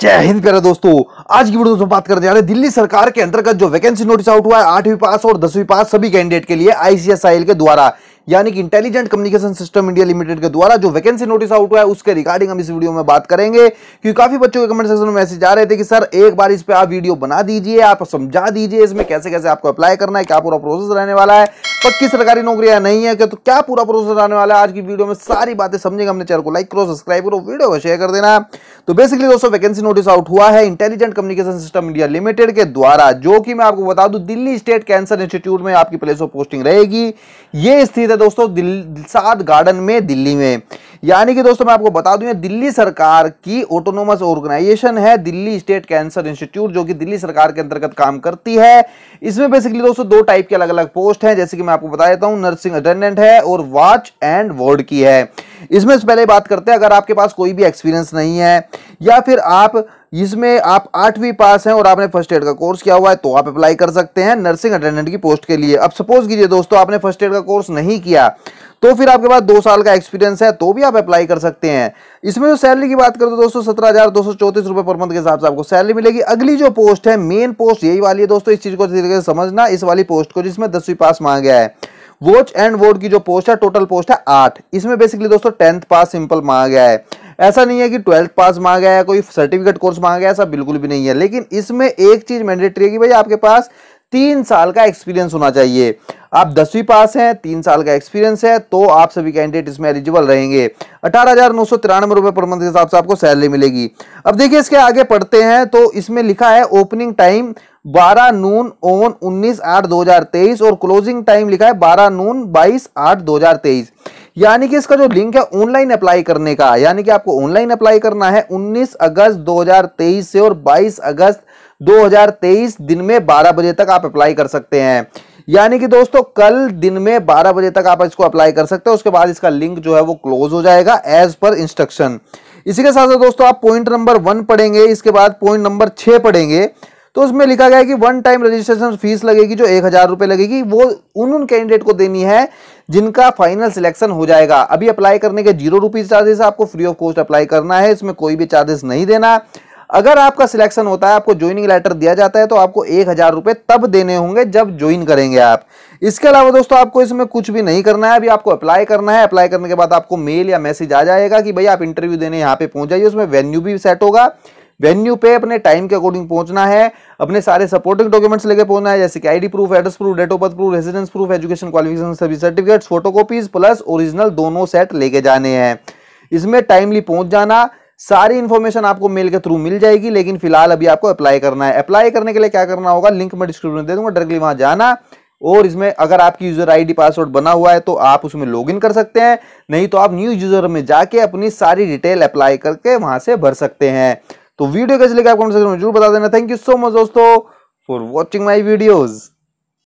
जय हिंद प्यारे दोस्तों आज की वीडियो दोस्तों बात करने जा रहे हैं दिल्ली सरकार के अंतर्गत जो वैकेंसी नोटिस आउट हुआ है आठवीं पास और दसवीं पास सभी कैंडिडेट के लिए आईसीएसआईएल के द्वारा यानी कि intelligent communication system India limited के द्वारा जो वैकेंसी नोटिस आउट हुआ है उसके रिगार्डिंग हम इस वीडियो में बात करेंगे क्योंकि काफी बच्चों के कमेंट सेक्शन में मैसेज आ रहे थे कि सर एक बार इस पर आप वीडियो बना दीजिए आप समझा दीजिए इसमें कैसे कैसे आपको अप्लाई करना है क्या पूरा प्रोसेस रहने वाला है पक्की सरकारी नौकरियां नहीं है क्या तो क्या पूरा प्रोसेस आने वाला है आज की वीडियो में सारी बातें समझेंगे हमने चैनल को लाइक करो सब्सक्राइब करो वीडियो को शेयर कर देना तो बेसिकली दोस्तों वैकेंसी नोटिस आउट हुआ है intelligent communication system India limited के द्वारा जो कि मैं आपको बता दू दिल्ली स्टेट कैंसर इंस्टीट्यूट में आपकी प्लेस ऑफ पोस्टिंग रहेगी ये स्थित है दोस्तों सात गार्डन में दिल्ली में यानी कि दोस्तों मैं आपको बता दूं दिल्ली सरकार की ऑटोनोमस ऑर्गेनाइजेशन है दिल्ली स्टेट कैंसर इंस्टीट्यूट जो कि दिल्ली सरकार के अंतर्गत काम करती है इसमें बेसिकली दोस्तों दो टाइप के अलग अलग पोस्ट हैं जैसे कि मैं आपको बता देता हूँ नर्सिंग अटेंडेंट है और वॉच एंड वार्ड की है इसमें पहले बात करते हैं अगर आपके पास कोई भी एक्सपीरियंस नहीं है या फिर आप इसमें आप आठवीं पास हैं और आपने फर्स्ट एड का कोर्स किया हुआ है तो आप अप्लाई कर सकते हैं नर्सिंग अटेंडेंट की पोस्ट के लिए अब सपोज कीजिए दोस्तों आपने फर्स्ट एड का कोर्स नहीं किया तो फिर आपके पास दो साल का एक्सपीरियंस है तो भी आप अप्लाई कर सकते हैं इसमें जो सैलरी की बात करते तो दोस्तों सत्रह हज़ार दो सौ चौतीस रुपए पर मंथ के हिसाब से आपको सैलरी मिलेगी अगली जो पोस्ट है मेन पोस्ट यही वाली है दोस्तों इस चीज़ को समझना इस वाली पोस्ट को जिसमें दसवीं पास मांग गया है वोच एंड वोट की जो पोस्ट है टोटल पोस्ट है आठ इसमें बेसिकली दोस्तों टेंथ पास सिंपल मांगा गया है ऐसा नहीं है कि ट्वेल्थ पास मांगा गया है कोई सर्टिफिकेट कोर्स मांगा गया ऐसा बिल्कुल भी नहीं है लेकिन इसमें एक चीज़ मैंडेटरी है कि भाई आपके पास तीन साल का एक्सपीरियंस होना चाहिए आप दसवीं पास हैं तीन साल का एक्सपीरियंस है तो आप सभी कैंडिडेट इसमें एलिजिबल रहेंगे अठारह हजार नौ सौ तिरानवे रुपए पर मंथ के हिसाब से आपको सैलरी मिलेगी अब देखिए इसके आगे पढ़ते हैं तो इसमें लिखा है ओपनिंग टाइम 12 नून ओन 19 आठ 2023 और क्लोजिंग टाइम लिखा है 12 नून 22 आठ 2023 यानी कि इसका जो लिंक है ऑनलाइन अप्लाई करने का यानी कि आपको ऑनलाइन अप्लाई करना है 19 अगस्त 2023 से और 22 अगस्त 2023 दिन में 12 बजे तक आप अप्लाई कर सकते हैं यानी कि दोस्तों कल दिन में 12 बजे तक आप इसको अप्लाई कर सकते हो उसके बाद इसका लिंक जो है वो क्लोज हो जाएगा एज पर इंस्ट्रक्शन इसी के साथ साथ दोस्तों आप पॉइंट नंबर वन पढ़ेंगे इसके बाद पॉइंट नंबर छह पढ़ेंगे तो उसमें लिखा गया है कि वन टाइम रजिस्ट्रेशन फीस लगेगी जो एक हज़ार रुपए लगेगी वो उन उन कैंडिडेट को देनी है जिनका फाइनल सिलेक्शन हो जाएगा अभी अप्लाई करने के जीरो रुपीज़ चार्जेस आपको फ्री ऑफ कॉस्ट अप्लाई करना है इसमें कोई भी चार्जेस नहीं देना अगर आपका सिलेक्शन होता है आपको ज्वाइनिंग लेटर दिया जाता है तो आपको एक हज़ार रुपए तब देने होंगे जब ज्वाइन करेंगे आप इसके अलावा दोस्तों आपको इसमें कुछ भी नहीं करना है अभी आपको अप्लाई करना है अप्लाई करने के बाद आपको मेल या मैसेज आ जाएगा कि भाई आप इंटरव्यू देने यहाँ पे पहुंच जाइए उसमें वेन्यू भी सेट होगा वेन्यू पे अपने टाइम के अकॉर्डिंग पहुंचना है अपने सारे सपोर्टिंग डॉक्यूमेंट्स लेके पहुंचना है जैसे कि ID proof address proof date of birth proof residence proof education qualification सभी सर्टिफिकेट्स फोटोकॉपीज प्लस ओरिजिनल दोनों सेट लेके जाने हैं इसमें टाइमली पहुंच जाना सारी इन्फॉर्मेशन आपको मेल के थ्रू मिल जाएगी लेकिन फिलहाल अभी आपको अप्लाई करना है अप्लाई करने के लिए क्या करना होगा लिंक मैं डिस्क्रिप्शन दे दूंगा डायरेक्टली वहां जाना और इसमें अगर आपकी यूजर आईडी पासवर्ड बना हुआ है तो आप उसमें लॉगिन कर सकते हैं नहीं तो आप न्यू यूजर में जाके अपनी सारी डिटेल अप्लाई करके वहां से भर सकते हैं तो वीडियो कैसे लेकर आप कमेंट सेक्शन में जरूर बता देना थैंक यू सो मच दोस्तों फॉर वॉचिंग माई वीडियोज़